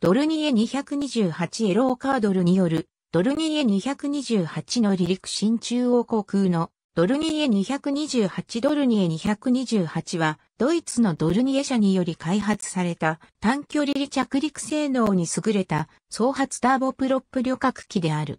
ドルニエ228エローカードルによる、ドルニエ228の離陸新中央航空のドルニエ228ドルニエ228は、ドイツのドルニエ社により開発された短距離離着陸性能に優れた総発ターボプロップ旅客機である。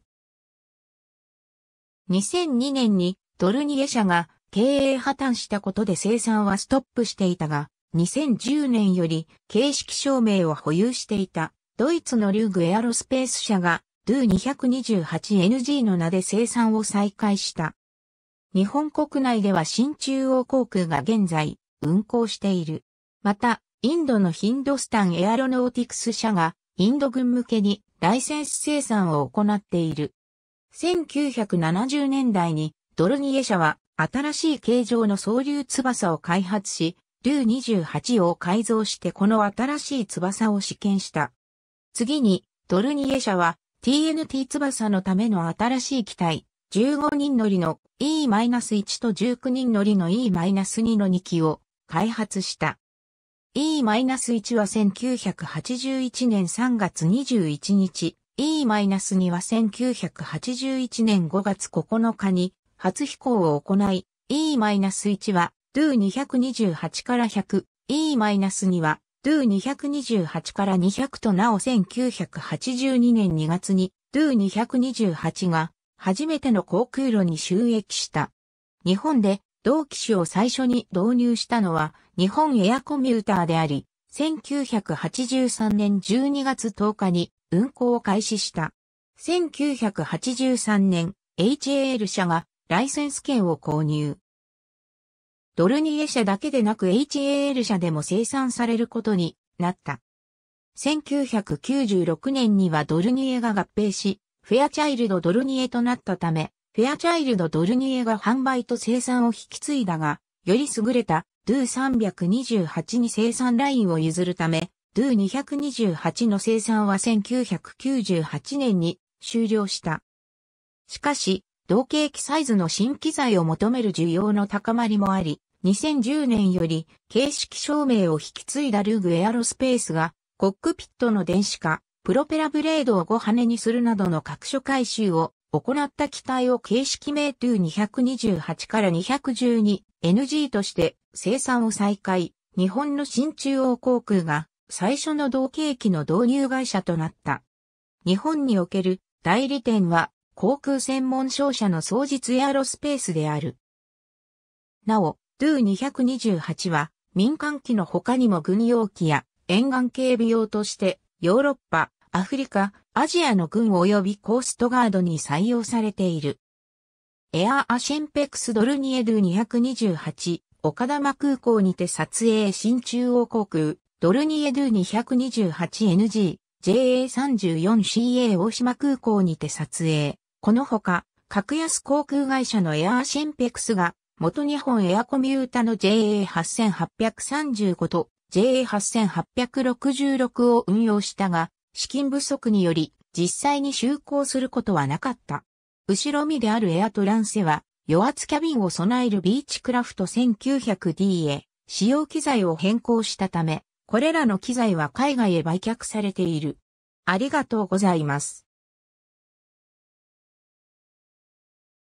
2002年にドルニエ社が経営破綻したことで生産はストップしていたが、2010年より形式証明を保有していたドイツのリューグエアロスペース社がドゥ 228NG の名で生産を再開した。日本国内では新中央航空が現在運航している。また、インドのヒンドスタンエアロノーティクス社がインド軍向けにライセンス生産を行っている。1970年代にドルニエ社は新しい形状の総流翼を開発し、ルー28を改造してこの新しい翼を試験した。次に、ドルニエ社は TNT 翼のための新しい機体、15人乗りの E-1 と19人乗りの E-2 の2機を開発した。E-1 は1981年3月21日、E-2 は1981年5月9日に初飛行を行い、E-1 は do228 から1 0 0 e には do228 から200となお1982年2月に do228 が初めての航空路に収益した。日本で同機種を最初に導入したのは日本エアコミューターであり、1983年12月10日に運行を開始した。1983年 HAL 社がライセンス権を購入。ドルニエ社だけでなく HAL 社でも生産されることになった。1996年にはドルニエが合併し、フェアチャイルドドルニエとなったため、フェアチャイルドドルニエが販売と生産を引き継いだが、より優れたドゥ328に生産ラインを譲るため、ドゥ228の生産は1998年に終了した。しかし、同型機サイズの新機材を求める需要の高まりもあり、2010年より形式証明を引き継いだルーグエアロスペースがコックピットの電子化、プロペラブレードを5羽にするなどの各所回収を行った機体を形式名トゥ228から 212NG として生産を再開、日本の新中央航空が最初の同型機の導入会社となった。日本における代理店は航空専門商社の創実エアロスペースである。なお、ドゥ228は民間機の他にも軍用機や沿岸警備用としてヨーロッパ、アフリカ、アジアの軍及びコーストガードに採用されている。エアアシェンペックスドルニエドゥ228、岡玉空港にて撮影新中央航空、ドルニエドゥ 228NG、JA34CA 大島空港にて撮影。このほか、格安航空会社のエアーシェンペクスが元日本エアコミュータの JA8835 と JA8866 を運用したが、資金不足により実際に就航することはなかった。後ろ身であるエアトランセは、余圧キャビンを備えるビーチクラフト 1900D へ使用機材を変更したため、これらの機材は海外へ売却されている。ありがとうございます。